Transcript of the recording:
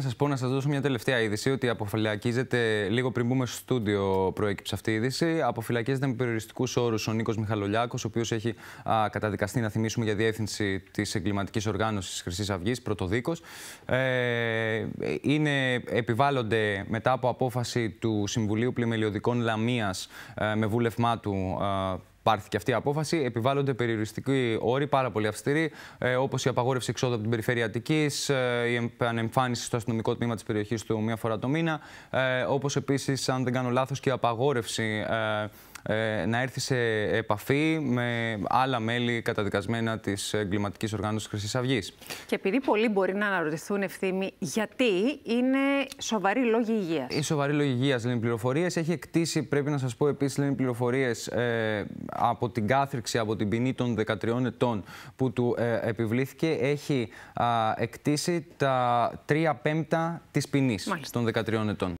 Να σας πω, να σας δώσω μια τελευταία είδηση ότι αποφυλακίζεται, λίγο πριν μπούμε στο στούντιο, προέκυψε αυτή η είδηση. Αποφυλακίζεται με περιοριστικούς όρους ο Νίκος Μιχαλολιάκος, ο οποίος έχει καταδικαστεί, να θυμίσουμε, για διεύθυνση της εγκληματικής οργάνωσης Χρυσής Αυγής, πρωτοδίκος. Ε, είναι, επιβάλλονται μετά από απόφαση του Συμβουλίου Πλημελιωδικών Λαμίας ε, με βούλευμά του πάρθηκε αυτή η απόφαση. Επιβάλλονται περιοριστικοί όροι πάρα πολύ αυστηροί, ε, όπως η απαγόρευση εξόδου από την περιφέρεια ε, η ανεμφάνιση στο αστυνομικό τμήμα της περιοχής του μία φορά το μήνα, ε, όπως επίσης, αν δεν κάνω λάθος, και η απαγόρευση. Ε, ε, να έρθει σε επαφή με άλλα μέλη καταδικασμένα της εγκληματικής οργάνωσης Χρυσής Αυγής. Και επειδή πολλοί μπορεί να αναρωτηθούν ευθύμη, γιατί είναι σοβαρή λόγη υγείας. Η σοβαρή λόγη υγείας λένε πληροφορίες. Έχει εκτίσει, πρέπει να σας πω επίσης, λένε πληροφορίες ε, από την κάθριξη, από την ποινή των 13 ετών που του ε, επιβλήθηκε. Έχει εκτίσει τα 3 πέμπτα της ποινής των 13 ετών.